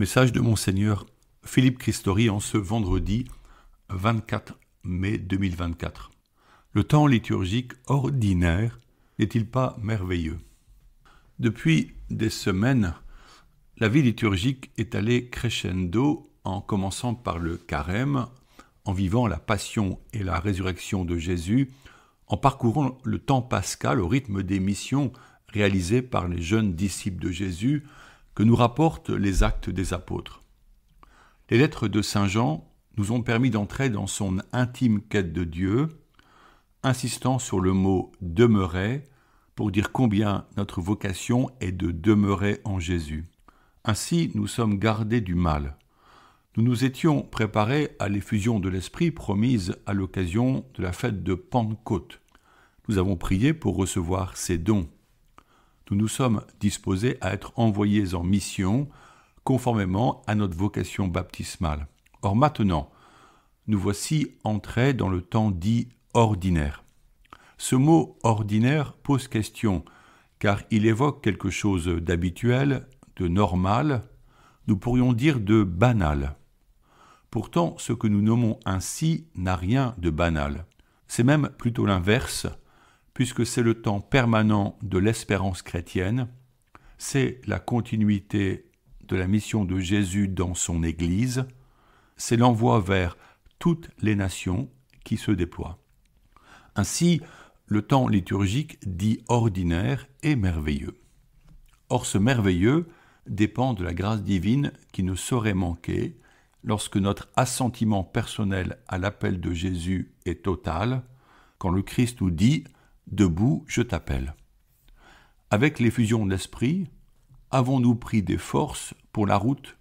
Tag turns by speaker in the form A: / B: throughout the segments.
A: Message de Monseigneur Philippe Christori en ce vendredi 24 mai 2024. Le temps liturgique ordinaire n'est-il pas merveilleux Depuis des semaines, la vie liturgique est allée crescendo en commençant par le carême, en vivant la passion et la résurrection de Jésus, en parcourant le temps pascal au rythme des missions réalisées par les jeunes disciples de Jésus, que nous rapportent les actes des apôtres. Les lettres de Saint Jean nous ont permis d'entrer dans son intime quête de Dieu, insistant sur le mot demeurer pour dire combien notre vocation est de demeurer en Jésus. Ainsi, nous sommes gardés du mal. Nous nous étions préparés à l'effusion de l'Esprit promise à l'occasion de la fête de Pentecôte. Nous avons prié pour recevoir ces dons nous nous sommes disposés à être envoyés en mission conformément à notre vocation baptismale. Or maintenant, nous voici entrés dans le temps dit ordinaire. Ce mot ordinaire pose question, car il évoque quelque chose d'habituel, de normal, nous pourrions dire de banal. Pourtant, ce que nous nommons ainsi n'a rien de banal. C'est même plutôt l'inverse, puisque c'est le temps permanent de l'espérance chrétienne, c'est la continuité de la mission de Jésus dans son Église, c'est l'envoi vers toutes les nations qui se déploient. Ainsi, le temps liturgique dit ordinaire est merveilleux. Or ce merveilleux dépend de la grâce divine qui ne saurait manquer lorsque notre assentiment personnel à l'appel de Jésus est total, quand le Christ nous dit ⁇ Debout, je t'appelle. Avec l'effusion de l'esprit, avons-nous pris des forces pour la route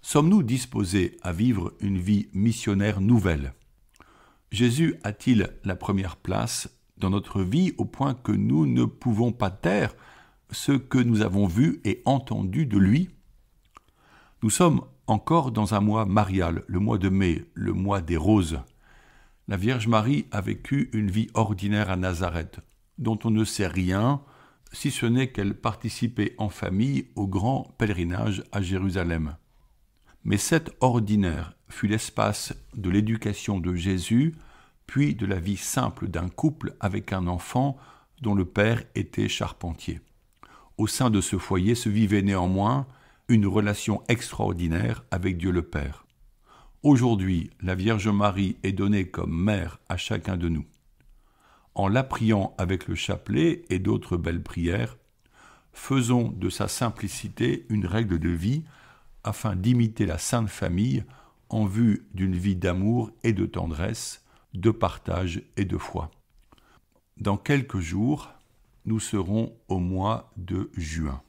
A: Sommes-nous disposés à vivre une vie missionnaire nouvelle Jésus a-t-il la première place dans notre vie au point que nous ne pouvons pas taire ce que nous avons vu et entendu de lui Nous sommes encore dans un mois marial, le mois de mai, le mois des roses. La Vierge Marie a vécu une vie ordinaire à Nazareth, dont on ne sait rien, si ce n'est qu'elle participait en famille au grand pèlerinage à Jérusalem. Mais cet ordinaire fut l'espace de l'éducation de Jésus, puis de la vie simple d'un couple avec un enfant dont le père était charpentier. Au sein de ce foyer se vivait néanmoins une relation extraordinaire avec Dieu le Père. Aujourd'hui, la Vierge Marie est donnée comme mère à chacun de nous. En la priant avec le chapelet et d'autres belles prières, faisons de sa simplicité une règle de vie afin d'imiter la Sainte Famille en vue d'une vie d'amour et de tendresse, de partage et de foi. Dans quelques jours, nous serons au mois de juin.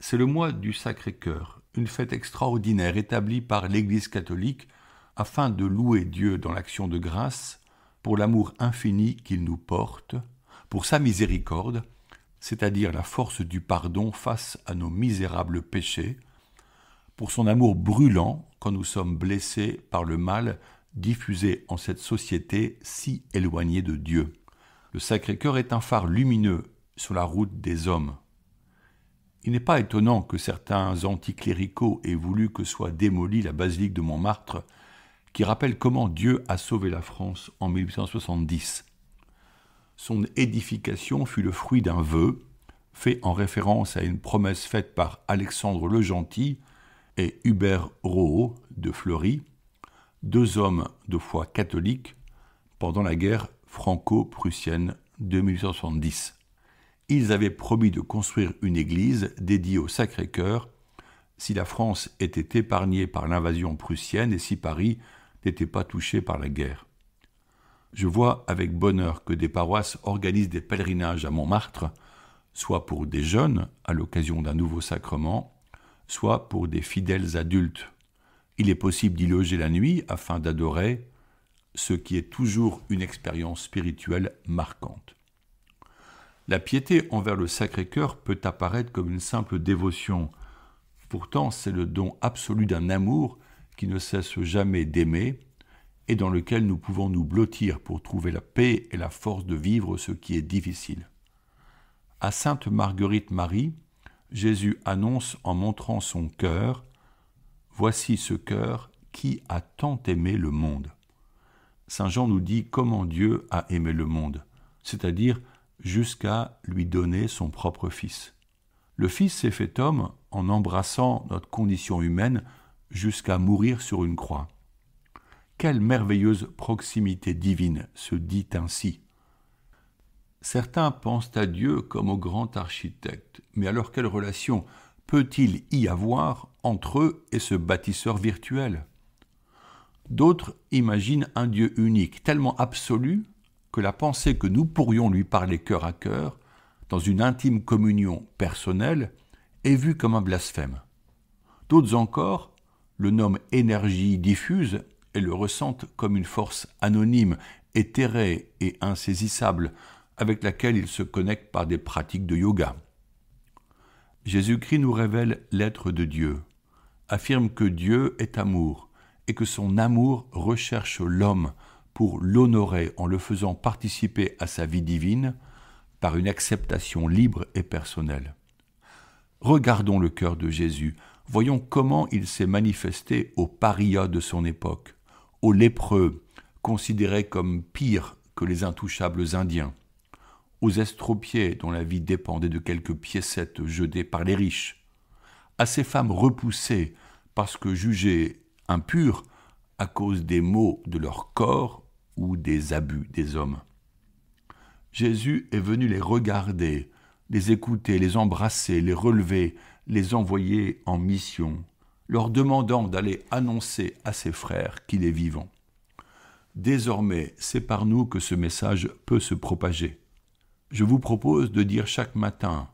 A: C'est le mois du Sacré-Cœur, une fête extraordinaire établie par l'Église catholique afin de louer Dieu dans l'action de grâce pour l'amour infini qu'il nous porte, pour sa miséricorde, c'est-à-dire la force du pardon face à nos misérables péchés, pour son amour brûlant quand nous sommes blessés par le mal diffusé en cette société si éloignée de Dieu. Le Sacré-Cœur est un phare lumineux sur la route des hommes. Il n'est pas étonnant que certains anticléricaux aient voulu que soit démolie la basilique de Montmartre qui rappelle comment Dieu a sauvé la France en 1870. Son édification fut le fruit d'un vœu, fait en référence à une promesse faite par Alexandre le Gentil et Hubert Rouault de Fleury, deux hommes de foi catholique, pendant la guerre franco-prussienne de 1870. Ils avaient promis de construire une église dédiée au Sacré-Cœur si la France était épargnée par l'invasion prussienne et si Paris n'étaient pas touché par la guerre. Je vois avec bonheur que des paroisses organisent des pèlerinages à Montmartre, soit pour des jeunes à l'occasion d'un nouveau sacrement, soit pour des fidèles adultes. Il est possible d'y loger la nuit afin d'adorer, ce qui est toujours une expérience spirituelle marquante. La piété envers le Sacré-Cœur peut apparaître comme une simple dévotion. Pourtant, c'est le don absolu d'un amour qui ne cesse jamais d'aimer et dans lequel nous pouvons nous blottir pour trouver la paix et la force de vivre ce qui est difficile. À Sainte Marguerite Marie, Jésus annonce en montrant son cœur, Voici ce cœur qui a tant aimé le monde. Saint Jean nous dit comment Dieu a aimé le monde, c'est-à-dire jusqu'à lui donner son propre Fils. Le Fils s'est fait homme en embrassant notre condition humaine jusqu'à mourir sur une croix. Quelle merveilleuse proximité divine se dit ainsi. Certains pensent à Dieu comme au grand architecte, mais alors quelle relation peut-il y avoir entre eux et ce bâtisseur virtuel D'autres imaginent un Dieu unique, tellement absolu que la pensée que nous pourrions lui parler cœur à cœur, dans une intime communion personnelle, est vue comme un blasphème. D'autres encore le nom « énergie diffuse et le ressentent comme une force anonyme, éthérée et insaisissable, avec laquelle il se connecte par des pratiques de yoga. Jésus-Christ nous révèle l'être de Dieu, affirme que Dieu est amour et que son amour recherche l'homme pour l'honorer en le faisant participer à sa vie divine par une acceptation libre et personnelle. Regardons le cœur de Jésus voyons comment il s'est manifesté aux parias de son époque, aux lépreux, considérés comme pires que les intouchables indiens, aux estropiés dont la vie dépendait de quelques piécettes jetées par les riches, à ces femmes repoussées parce que jugées impures à cause des maux de leur corps ou des abus des hommes. Jésus est venu les regarder, les écouter, les embrasser, les relever, les envoyer en mission, leur demandant d'aller annoncer à ses frères qu'il est vivant. Désormais, c'est par nous que ce message peut se propager. Je vous propose de dire chaque matin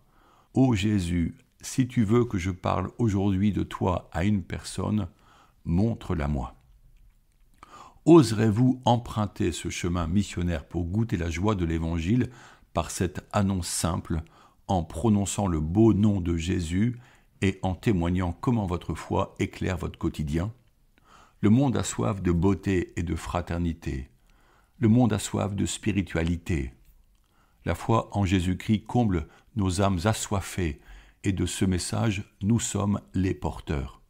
A: Ô Jésus, si tu veux que je parle aujourd'hui de toi à une personne, montre-la-moi. Oserez-vous emprunter ce chemin missionnaire pour goûter la joie de l'Évangile par cette annonce simple en prononçant le beau nom de Jésus et en témoignant comment votre foi éclaire votre quotidien. Le monde a soif de beauté et de fraternité. Le monde a soif de spiritualité. La foi en Jésus-Christ comble nos âmes assoiffées et de ce message nous sommes les porteurs.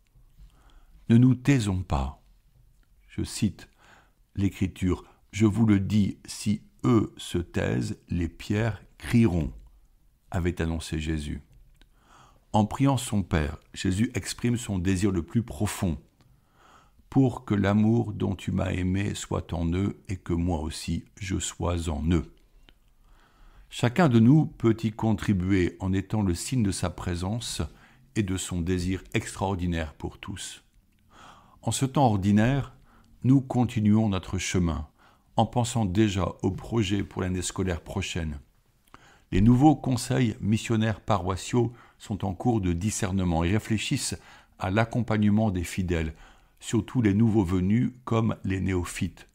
A: Ne nous taisons pas. Je cite l'Écriture, Je vous le dis, si eux se taisent, les pierres crieront avait annoncé Jésus. En priant son Père, Jésus exprime son désir le plus profond, pour que l'amour dont tu m'as aimé soit en eux et que moi aussi je sois en eux. Chacun de nous peut y contribuer en étant le signe de sa présence et de son désir extraordinaire pour tous. En ce temps ordinaire, nous continuons notre chemin en pensant déjà au projet pour l'année scolaire prochaine, les nouveaux conseils missionnaires paroissiaux sont en cours de discernement et réfléchissent à l'accompagnement des fidèles, surtout les nouveaux venus comme les néophytes,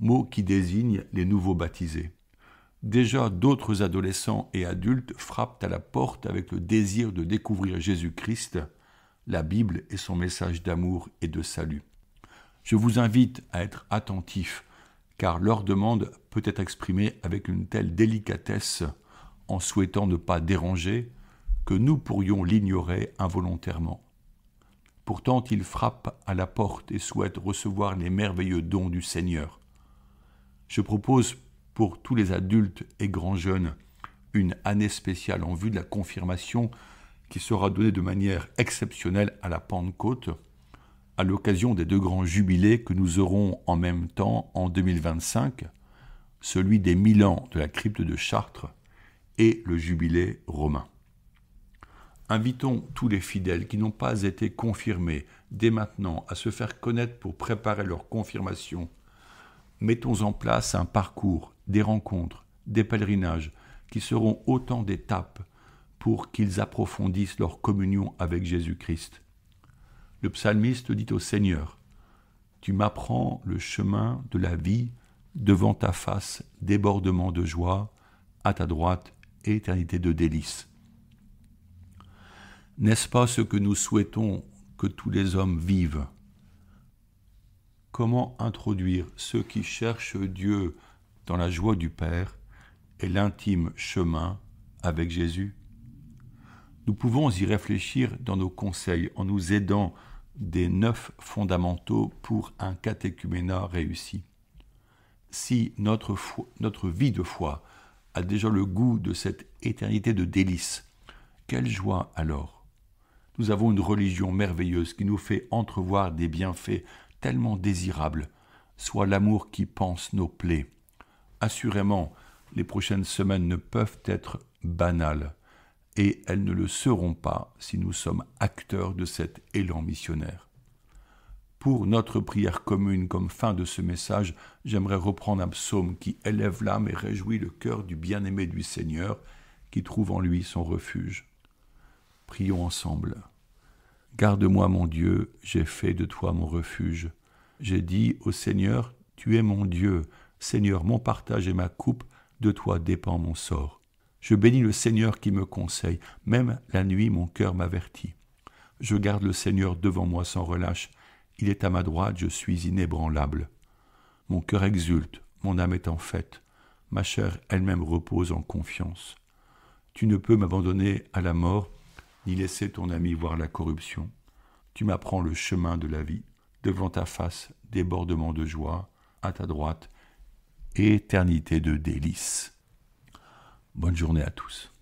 A: mot qui désigne les nouveaux baptisés. Déjà d'autres adolescents et adultes frappent à la porte avec le désir de découvrir Jésus-Christ, la Bible et son message d'amour et de salut. Je vous invite à être attentifs, car leur demande peut être exprimée avec une telle délicatesse en souhaitant ne pas déranger, que nous pourrions l'ignorer involontairement. Pourtant il frappe à la porte et souhaite recevoir les merveilleux dons du Seigneur. Je propose pour tous les adultes et grands jeunes une année spéciale en vue de la confirmation qui sera donnée de manière exceptionnelle à la Pentecôte, à l'occasion des deux grands jubilés que nous aurons en même temps en 2025, celui des mille ans de la crypte de Chartres et le jubilé romain. Invitons tous les fidèles qui n'ont pas été confirmés dès maintenant à se faire connaître pour préparer leur confirmation. Mettons en place un parcours, des rencontres, des pèlerinages, qui seront autant d'étapes pour qu'ils approfondissent leur communion avec Jésus-Christ. Le psalmiste dit au Seigneur, Tu m'apprends le chemin de la vie devant ta face, débordement de joie, à ta droite, éternité de délices. N'est-ce pas ce que nous souhaitons que tous les hommes vivent Comment introduire ceux qui cherchent Dieu dans la joie du Père et l'intime chemin avec Jésus Nous pouvons y réfléchir dans nos conseils en nous aidant des neuf fondamentaux pour un catéchuménat réussi. Si notre, notre vie de foi a déjà le goût de cette éternité de délices. Quelle joie alors Nous avons une religion merveilleuse qui nous fait entrevoir des bienfaits tellement désirables, soit l'amour qui pense nos plaies. Assurément, les prochaines semaines ne peuvent être banales, et elles ne le seront pas si nous sommes acteurs de cet élan missionnaire. Pour notre prière commune, comme fin de ce message, j'aimerais reprendre un psaume qui élève l'âme et réjouit le cœur du bien-aimé du Seigneur, qui trouve en lui son refuge. Prions ensemble. Garde-moi, mon Dieu, j'ai fait de toi mon refuge. J'ai dit au Seigneur, Tu es mon Dieu. Seigneur, mon partage et ma coupe, de toi dépend mon sort. Je bénis le Seigneur qui me conseille. Même la nuit, mon cœur m'avertit. Je garde le Seigneur devant moi sans relâche. Il est à ma droite, je suis inébranlable. Mon cœur exulte, mon âme est en fête, ma chair elle-même repose en confiance. Tu ne peux m'abandonner à la mort, ni laisser ton ami voir la corruption. Tu m'apprends le chemin de la vie, devant ta face, débordement de joie, à ta droite, éternité de délices. Bonne journée à tous.